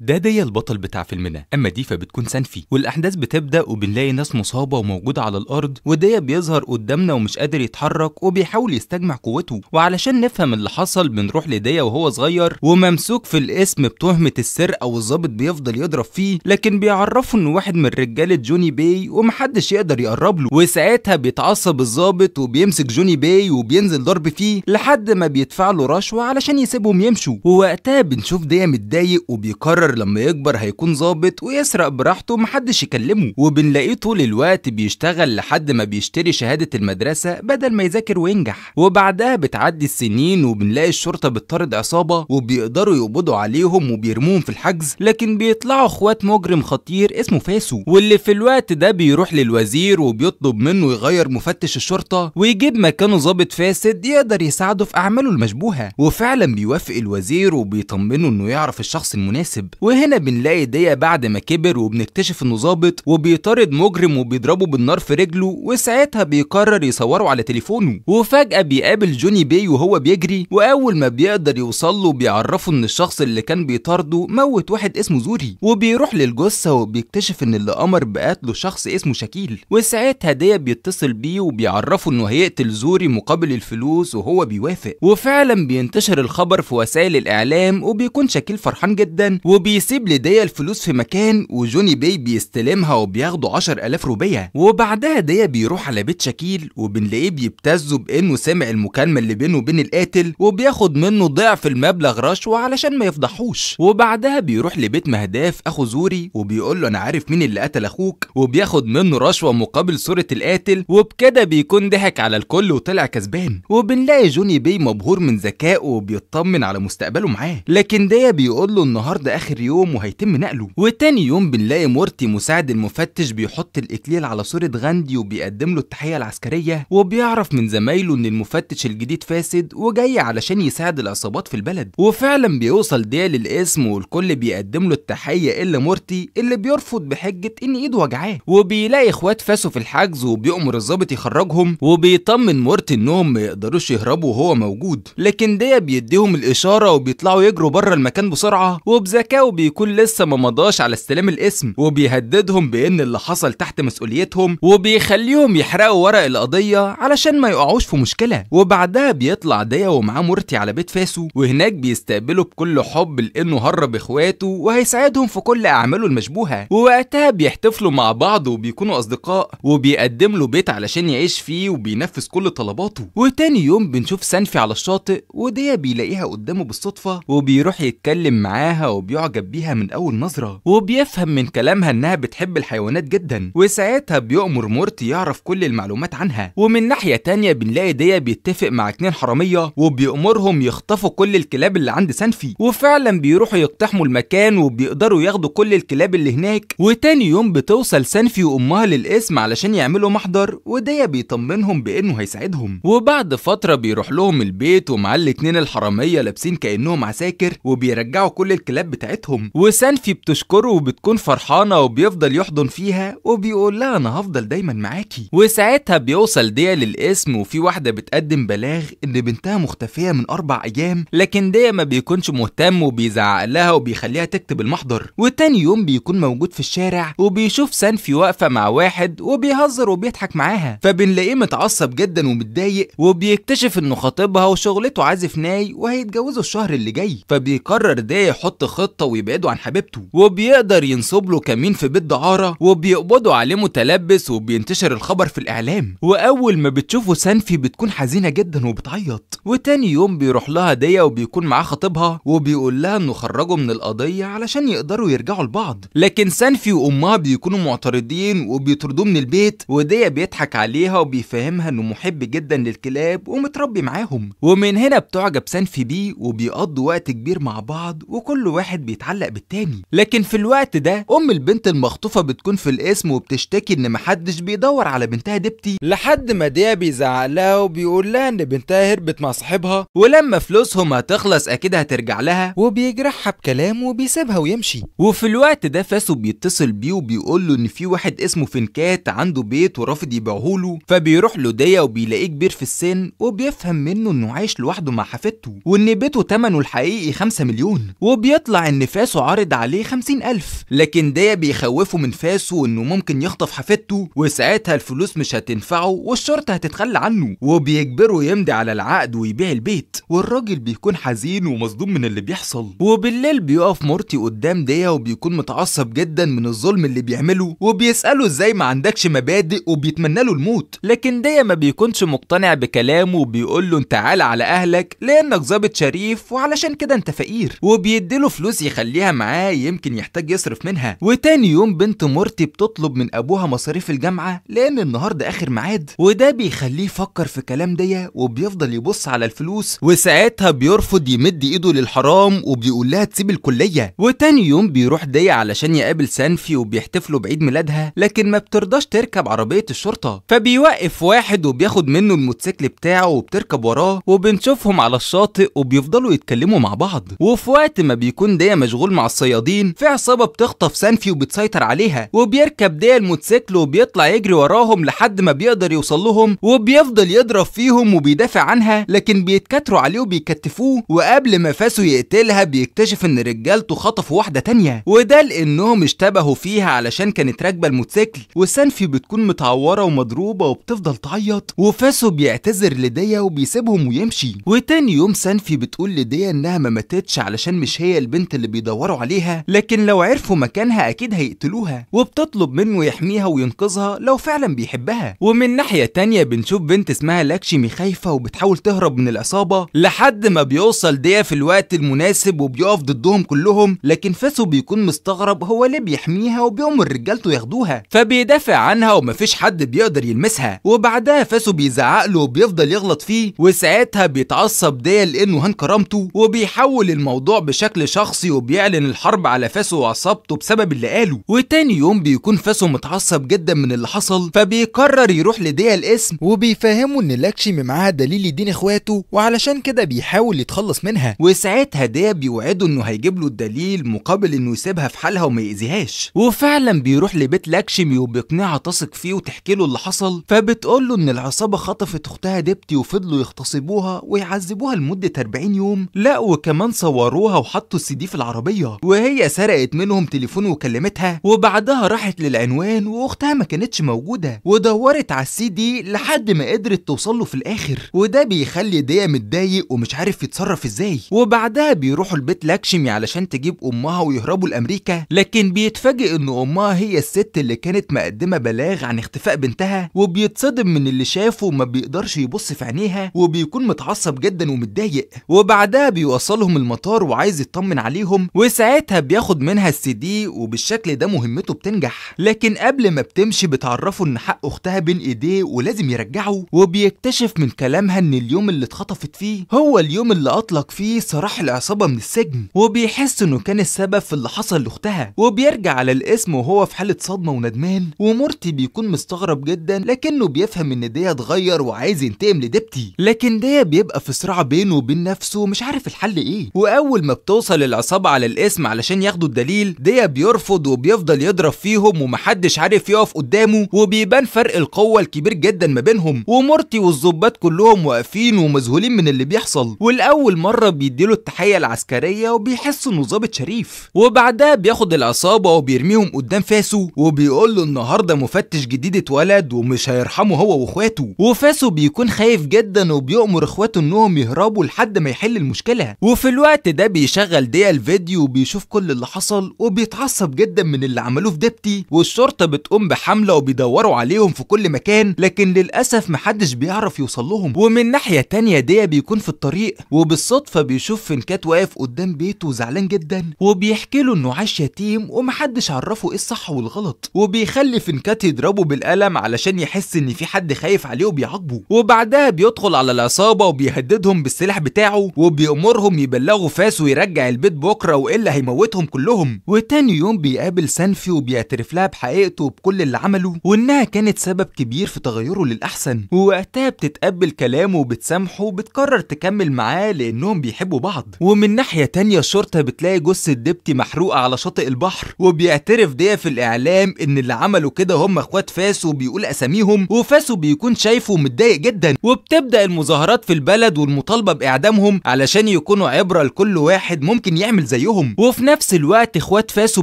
ده دي البطل بتاع فيلمنا اما دي فبتكون سنفي والاحداث بتبدا وبنلاقي ناس مصابه وموجوده على الارض ودي بيظهر قدامنا ومش قادر يتحرك وبيحاول يستجمع قوته وعلشان نفهم اللي حصل بنروح لدي وهو صغير وممسوك في الاسم بتهمه السرقه والظابط بيفضل يضرب فيه لكن بيعرفه ان واحد من رجاله جوني باي ومحدش يقدر يقرب له وساعتها بيتعصب الظابط وبيمسك جوني باي وبينزل ضرب فيه لحد ما بيدفع له رشوه علشان يسيبهم يمشوا ووقتها بنشوف دي متضايق وبيقرر قرر لما يكبر هيكون ظابط ويسرق براحته محدش يكلمه وبنلاقيه طول الوقت بيشتغل لحد ما بيشتري شهادة المدرسة بدل ما يذاكر وينجح وبعدها بتعدي السنين وبنلاقي الشرطة بتطرد عصابة وبيقدروا يقبضوا عليهم وبيرموهم في الحجز لكن بيطلعوا اخوات مجرم خطير اسمه فاسو واللي في الوقت ده بيروح للوزير وبيطلب منه يغير مفتش الشرطة ويجيب مكانه ظابط فاسد يقدر يساعده في أعماله المشبوهة وفعلا بيوافق الوزير وبيطمنه انه يعرف الشخص المناسب وهنا بنلاقي ديا بعد ما كبر وبنكتشف انه ظابط وبيطارد مجرم وبيضربه بالنار في رجله وساعتها بيقرر يصوره على تليفونه وفجأة بيقابل جوني بي وهو بيجري وأول ما بيقدر يوصل له بيعرفه إن الشخص اللي كان بيطارده موت واحد اسمه زوري وبيروح للجثة وبيكتشف إن اللي أمر بقتله شخص اسمه شاكيل وساعتها ديا بيتصل بيه وبيعرفه إنه هيقتل زوري مقابل الفلوس وهو بيوافق وفعلا بينتشر الخبر في وسائل الإعلام وبيكون شاكيل فرحان جدا وبي وبيسيب لديا الفلوس في مكان وجوني بي بيستلمها وبياخدوا 10000 روبية وبعدها ديا بيروح على بيت شاكيل وبنلاقيه بيبتزه بانه سمع المكالمة اللي بينه وبين القاتل وبياخد منه ضعف المبلغ رشوة علشان ما يفضحوش وبعدها بيروح لبيت مهداف اخو زوري وبيقول له انا عارف مين اللي قتل اخوك وبياخد منه رشوة مقابل صورة القاتل وبكده بيكون ضحك على الكل وطلع كسبان وبنلاقي جوني بي مبهور من ذكائه وبيطمن على مستقبله معاه لكن ديا بيقول له النهارده اخر اخر يوم وهيتم نقله وتاني يوم بنلاقي مورتي مساعد المفتش بيحط الاكليل على صوره غاندي وبيقدم له التحيه العسكريه وبيعرف من زمايله ان المفتش الجديد فاسد وجاي علشان يساعد العصابات في البلد وفعلا بيوصل ديه الاسم والكل بيقدم له التحيه الا مورتي اللي بيرفض بحجه ان ايده وجعاه وبيلاقي اخوات فاسو في الحجز وبيؤمر الظابط يخرجهم وبيطمن مورتي انهم ما يقدروش يهربوا وهو موجود لكن ديه بيديهم الاشاره وبيطلعوا يجروا بره المكان بسرعه وبذكاء وبيكون لسه ما مضاش على استلام الاسم وبيهددهم بان اللي حصل تحت مسؤوليتهم وبيخليهم يحرقوا ورق القضيه علشان ما يقعوش في مشكله وبعدها بيطلع ديا ومعاه مرتي على بيت فاسو وهناك بيستقبله بكل حب لانه هرب اخواته وهيساعدهم في كل اعماله المشبوهه ووقتها بيحتفلوا مع بعض وبيكونوا اصدقاء وبيقدم له بيت علشان يعيش فيه وبينفذ كل طلباته وتاني يوم بنشوف سانفي على الشاطئ وديا بيلاقيها قدامه بالصدفه وبيروح يتكلم معاها وبيقعد معجب بيها من أول نظرة وبيفهم من كلامها إنها بتحب الحيوانات جدا وساعتها بيأمر مورتي يعرف كل المعلومات عنها ومن ناحية تانية بنلاقي ديا بيتفق مع اتنين حرامية وبيأمرهم يخطفوا كل الكلاب اللي عند سانفي وفعلا بيروحوا يقتحموا المكان وبيقدروا ياخدوا كل الكلاب اللي هناك وتاني يوم بتوصل سانفي وأمها للقسم علشان يعملوا محضر وديا بيطمنهم بإنه هيساعدهم وبعد فترة بيروح لهم البيت ومع الاتنين الحرامية لابسين كأنهم عساكر وبيرجعوا كل الكلاب بتاعتهم بتاعتهم وسانفي بتشكره وبتكون فرحانه وبيفضل يحضن فيها وبيقول لها انا هفضل دايما معاكي وساعتها بيوصل ديا للاسم وفي واحده بتقدم بلاغ ان بنتها مختفيه من اربع ايام لكن ديا ما بيكونش مهتم وبيزعق لها وبيخليها تكتب المحضر وتاني يوم بيكون موجود في الشارع وبيشوف سانفي واقفه مع واحد وبيهزر وبيضحك معاها فبنلاقيه متعصب جدا ومتضايق وبيكتشف انه خطيبها وشغلته عازف ناي وهيتجوزوا الشهر اللي جاي فبيقرر ديا يحط خطه ويبعده عن حبيبته وبيقدر ينصب له كمين في بيت دعارة وبيقبضوا عليه متلبس وبينتشر الخبر في الإعلام وأول ما بتشوفه سانفي بتكون حزينة جدا وبتعيط وتاني يوم بيروح لها ديا وبيكون معاه خطيبها وبيقول لها إنه خرجوا من القضية علشان يقدروا يرجعوا لبعض لكن سانفي وأمها بيكونوا معترضين وبيطردوه من البيت وديا بيضحك عليها وبيفهمها إنه محب جدا للكلاب ومتربي معاهم ومن هنا بتعجب سانفي بيه وبيقضوا وقت كبير مع بعض وكل واحد بي بيتعلق بالتاني لكن في الوقت ده ام البنت المخطوفه بتكون في القسم وبتشتكي ان محدش بيدور على بنتها دبتي لحد ما ديا بيزعق لها وبيقول لها ان بنتها هربت مع صاحبها ولما فلوسهم هتخلص اكيد هترجع لها وبيجرحها بكلامه وبيسيبها ويمشي وفي الوقت ده فاسو بيتصل بيه وبيقول له ان في واحد اسمه فنكات عنده بيت ورافض يبيعه له فبيروح له ديا وبيلاقيه كبير في السن وبيفهم منه انه عايش لوحده مع حفيدته وان بيته تمنه الحقيقي 5 مليون وبيطلع ان فاسو عارض عليه 50000 لكن ده بيخوفه من فاسو انه ممكن يخطف حفيدته وساعتها الفلوس مش هتنفعه والشرطه هتتخلى عنه وبيجبره يمضي على العقد ويبيع البيت والراجل بيكون حزين ومصدوم من اللي بيحصل وبالليل بيقف مرتي قدام ديا وبيكون متعصب جدا من الظلم اللي بيعمله وبيساله ازاي ما عندكش مبادئ وبيتمنى له الموت لكن ديا ما بيكونش مقتنع بكلامه وبيقول له انت تعالى على اهلك لانك ظابط شريف وعلشان كده انت فقير وبيديله فلوس يخ يخليها معاه يمكن يحتاج يصرف منها وتاني يوم بنت مرتي بتطلب من ابوها مصاريف الجامعه لان النهارده اخر ميعاد وده بيخليه يفكر في كلام دي وبيفضل يبص على الفلوس وساعتها بيرفض يمد ايده للحرام وبيقول لها تسيب الكليه وتاني يوم بيروح دي علشان يقابل سانفي وبيحتفلوا بعيد ميلادها لكن ما بترضاش تركب عربيه الشرطه فبيوقف واحد وبياخد منه الموتوسيكل بتاعه وبتركب وراه وبنشوفهم على الشاطئ وبيفضلوا يتكلموا مع بعض وفي وقت ما بيكون ديا مشغول مع الصيادين في عصابه بتخطف سانفي وبتسيطر عليها وبيركب ديل الموتوسيكل وبيطلع يجري وراهم لحد ما بيقدر يوصل لهم وبيفضل يضرب فيهم وبيدافع عنها لكن بيتكتروا عليه وبيكتفوه وقبل ما فاسو يقتلها بيكتشف ان رجالته خطفوا واحده ثانيه وده لانهم اشتبهوا فيها علشان كانت راكبه الموتوسيكل وسانفي بتكون متعوره ومضروبه وبتفضل تعيط وفاسو بيعتذر لديا وبيسيبهم ويمشي وتاني يوم سانفي بتقول لديا انها ما ماتتش علشان مش هي البنت اللي اللي بيدوروا عليها لكن لو عرفوا مكانها أكيد هيقتلوها وبتطلب منه يحميها وينقذها لو فعلا بيحبها ومن ناحية تانية بنشوف بنت اسمها لاكشمي خايفة وبتحاول تهرب من العصابة لحد ما بيوصل ديا في الوقت المناسب وبيقف ضدهم كلهم لكن فاسو بيكون مستغرب هو ليه بيحميها وبيقوم رجالته ياخدوها فبيدافع عنها ومفيش حد بيقدر يلمسها وبعدها فاسو بيزعق له وبيفضل يغلط فيه وساعتها بيتعصب ديا لانه هان كرامته وبيحول الموضوع بشكل شخصي وبيعلن بيعلن الحرب على فاسو وعصابته بسبب اللي قاله وتاني يوم بيكون فاسو متعصب جدا من اللي حصل فبيقرر يروح لديا الاسم وبيفهمه ان لاكشمي معاها دليل يدين اخواته وعلشان كده بيحاول يتخلص منها وساعتها ديا بيوعده انه هيجيب له الدليل مقابل انه يسيبها في حالها وما يأذيهاش وفعلا بيروح لبيت لاكشمي وبيقنعها تثق فيه وتحكي له اللي حصل فبتقول له ان العصابه خطفت اختها ديبتي وفضلوا يغتصبوها ويعذبوها لمده 40 يوم لا وكمان صوروها وحطوا السي دي في العربية وهي سرقت منهم تليفون وكلمتها وبعدها راحت للعنوان واختها ما كانتش موجودة ودورت على السي دي لحد ما قدرت توصل له في الاخر وده بيخلي ديا متضايق ومش عارف يتصرف ازاي وبعدها بيروحوا البيت لاكشمي علشان تجيب امها ويهربوا لامريكا لكن بيتفاجئ ان امها هي الست اللي كانت مقدمة بلاغ عن اختفاء بنتها وبيتصدم من اللي شافه وما بيقدرش يبص في عينيها وبيكون متعصب جدا ومتضايق وبعدها بيوصلهم المطار وعايز يطمن عليهم بتاعهم وساعتها بياخد منها السي دي وبالشكل ده مهمته بتنجح لكن قبل ما بتمشي بتعرفه ان حق اختها بين ايديه ولازم يرجعه وبيكتشف من كلامها ان اليوم اللي اتخطفت فيه هو اليوم اللي اطلق فيه سراح العصابه من السجن وبيحس انه كان السبب في اللي حصل لاختها وبيرجع على الاسم وهو في حاله صدمه وندمان ومورتي بيكون مستغرب جدا لكنه بيفهم ان ديه اتغير وعايز ينتقم لديبتي لكن ديه بيبقى في صراع بينه وبين نفسه مش عارف الحل ايه واول ما بتوصل العصابه على الاسم علشان ياخدوا الدليل ديا بيرفض وبيفضل يضرب فيهم ومحدش عارف يقف قدامه وبيبان فرق القوة الكبير جدا ما بينهم ومورتي والظباط كلهم واقفين ومذهولين من اللي بيحصل والأول مرة بيديله التحية العسكرية وبيحس إنه ظابط شريف وبعدها بياخد العصابة وبيرميهم قدام فاسو وبيقول له النهاردة مفتش جديد اتولد ومش هيرحمه هو واخواته وفاسو بيكون خايف جدا وبيأمر اخواته انهم يهربوا لحد ما يحل المشكلة وفي الوقت ده بيشغل ديا الفيديو الفيديو وبيشوف كل اللي حصل وبيتعصب جدا من اللي عملوه في دبتي والشرطه بتقوم بحمله وبيدوروا عليهم في كل مكان لكن للاسف محدش بيعرف يوصل لهم ومن ناحيه تانية ديا بيكون في الطريق وبالصدفه بيشوف فنكات واقف قدام بيته زعلان جدا وبيحكي له انه عاش يتيم ومحدش عرفه ايه الصح والغلط وبيخلي فنكات يضربه بالقلم علشان يحس ان في حد خايف عليه وبيعاقبه وبعدها بيدخل على العصابه وبيهددهم بالسلاح بتاعه وبيأمرهم يبلغوا فاس ويرجع البيت بكره بكرة وإلا هيموتهم كلهم وتاني يوم بيقابل سانفي وبيعترف لها بحقيقته وبكل اللي عمله وإنها كانت سبب كبير في تغيره للأحسن ووقتها بتتقبل كلامه وبتسامحه وبتقرر تكمل معاه لأنهم بيحبوا بعض ومن ناحية تانية الشرطة بتلاقي جثة ديبتي محروقة على شاطئ البحر وبيعترف ديا في الإعلام إن اللي عملوا كده هم إخوات فاسو بيقول أساميهم وفاسو بيكون شايفه متضايق جدا وبتبدأ المظاهرات في البلد والمطالبة بإعدامهم علشان يكونوا عبرة لكل واحد ممكن يعمل زي زيهم وفي نفس الوقت اخوات فاسو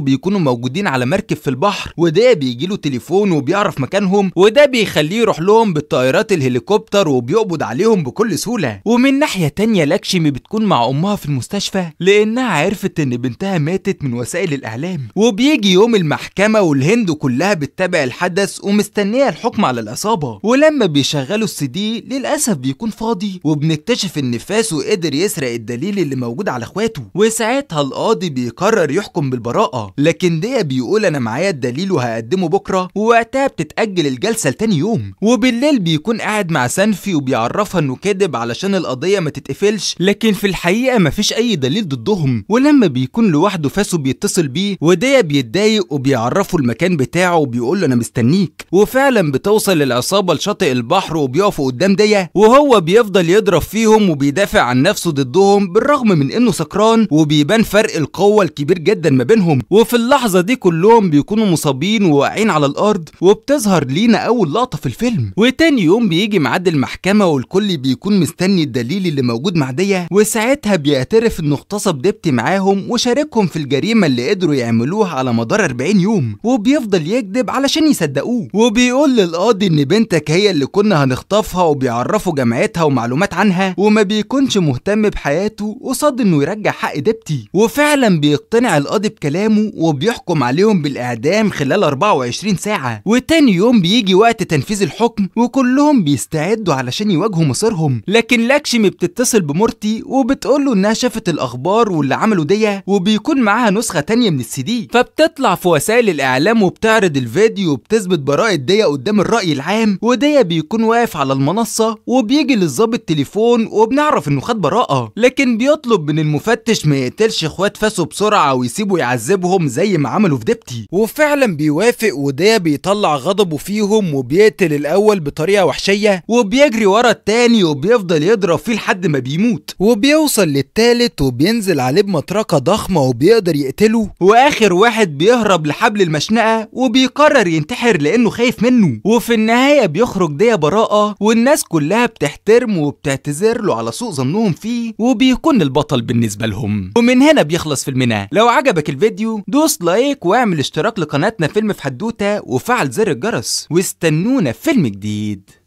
بيكونوا موجودين على مركب في البحر وده بيجي له تليفون وبيعرف مكانهم وده بيخليه يروح لهم بالطائرات الهليكوبتر وبيقبض عليهم بكل سهوله ومن ناحيه تانية لاكشمي بتكون مع امها في المستشفى لانها عرفت ان بنتها ماتت من وسائل الاعلام وبيجي يوم المحكمه والهند كلها بتتابع الحدث ومستنيه الحكم على العصابه ولما بيشغلوا السي دي للاسف بيكون فاضي وبنكتشف ان فاسو قدر يسرق الدليل اللي موجود على اخواته وساعتها القاضي بيقرر يحكم بالبراءة لكن ديا بيقول أنا معايا الدليل وهقدمه بكرة ووقتها بتتأجل الجلسة لتاني يوم وبالليل بيكون قاعد مع سانفي وبيعرفها إنه كذب علشان القضية ما تتقفلش لكن في الحقيقة مفيش أي دليل ضدهم ولما بيكون لوحده فاسو بيتصل بيه وديا بيتضايق وبيعرفه المكان بتاعه وبيقول له أنا مستنيك وفعلا بتوصل العصابة لشاطئ البحر وبيقفوا قدام ديا وهو بيفضل يضرب فيهم وبيدافع عن نفسه ضدهم بالرغم من إنه سكران وبيبان فرق القوه الكبير جدا ما بينهم وفي اللحظه دي كلهم بيكونوا مصابين وواقعين على الارض وبتظهر لينا اول لقطه في الفيلم وتاني يوم بيجي ميعاد المحكمه والكل بيكون مستني الدليل اللي موجود مع ديا وساعتها بيعترف انه اغتصب ديبتي معاهم وشاركهم في الجريمه اللي قدروا يعملوها على مدار 40 يوم وبيفضل يكذب علشان يصدقوه وبيقول للقاضي ان بنتك هي اللي كنا هنخطفها وبيعرفوا جامعتها ومعلومات عنها وما بيكونش مهتم بحياته قصاد انه يرجع حق ديبتي وفعلا بيقتنع القاضي بكلامه وبيحكم عليهم بالإعدام خلال 24 ساعة وتاني يوم بيجي وقت تنفيذ الحكم وكلهم بيستعدوا علشان يواجهوا مصيرهم لكن لاكشمي بتتصل بمورتي له إنها شافت الأخبار واللي عمله دي وبيكون معاها نسخة تانية من السي دي فبتطلع في وسائل الإعلام وبتعرض الفيديو وبتثبت براءة دي قدام الرأي العام ودي بيكون واقف على المنصة وبيجي للظابط تليفون وبنعرف إنه خد براءة لكن بيطلب من المفتش ما يقتلش اخوات فاسو بسرعه ويسيبوا يعذبهم زي ما عملوا في دبتي وفعلا بيوافق وديا بيطلع غضبه فيهم وبيقتل الاول بطريقه وحشيه وبيجري ورا التاني وبيفضل يضرب فيه لحد ما بيموت وبيوصل للتالت وبينزل عليه بمطرقه ضخمه وبيقدر يقتله واخر واحد بيهرب لحبل المشنقه وبيقرر ينتحر لانه خايف منه وفي النهايه بيخرج ديا براءه والناس كلها بتحترمه وبتعتذر له على سوء ظنهم فيه وبيكون البطل بالنسبه لهم ومن هنا معانا بيخلص فيلمنا لو عجبك الفيديو دوس لايك واعمل اشتراك لقناتنا فيلم في حدوتة وفعل زر الجرس واستنونا فيلم جديد